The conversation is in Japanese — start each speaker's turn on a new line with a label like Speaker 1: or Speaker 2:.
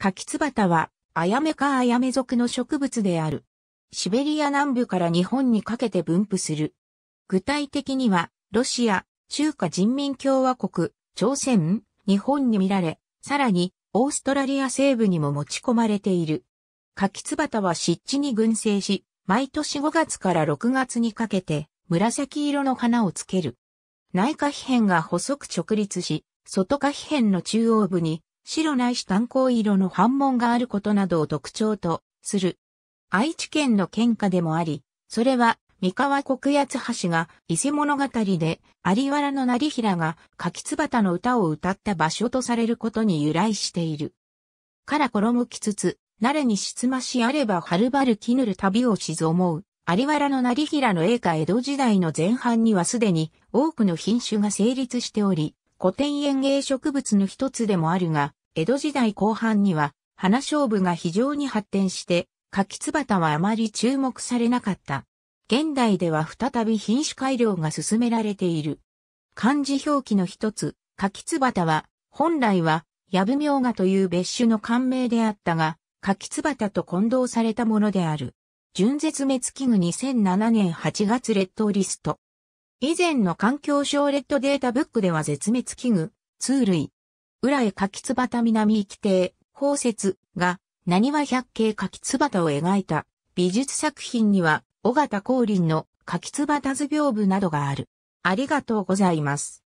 Speaker 1: 柿ツバタは、アヤメかアヤメ属の植物である。シベリア南部から日本にかけて分布する。具体的には、ロシア、中華人民共和国、朝鮮、日本に見られ、さらに、オーストラリア西部にも持ち込まれている。柿ツバタは湿地に群生し、毎年5月から6月にかけて、紫色の花をつける。内花皮片が細く直立し、外花皮片の中央部に白ないし炭鉱色の反問があることなどを特徴とする。愛知県の県下でもあり、それは三河国八橋が伊勢物語で有原の成平が柿椿の歌を歌った場所とされることに由来している。から転むきつつ、なれにしつましあればはるばる絹ぬる旅をしず思う。有原の成平の栄華江戸時代の前半にはすでに多くの品種が成立しており、古典園芸植物の一つでもあるが、江戸時代後半には、花勝負が非常に発展して、柿つはあまり注目されなかった。現代では再び品種改良が進められている。漢字表記の一つ、柿つは、本来は、ヤブミョウガという別種の漢名であったが、柿つと混同されたものである。純絶滅危惧2007年8月列島リスト。以前の環境省レッドデータブックでは絶滅危惧、通類、浦江柿椿南行亭、宝雪が、何は百景柿椿を描いた美術作品には、尾形光林の柿椿図屏風などがある。ありがとうございます。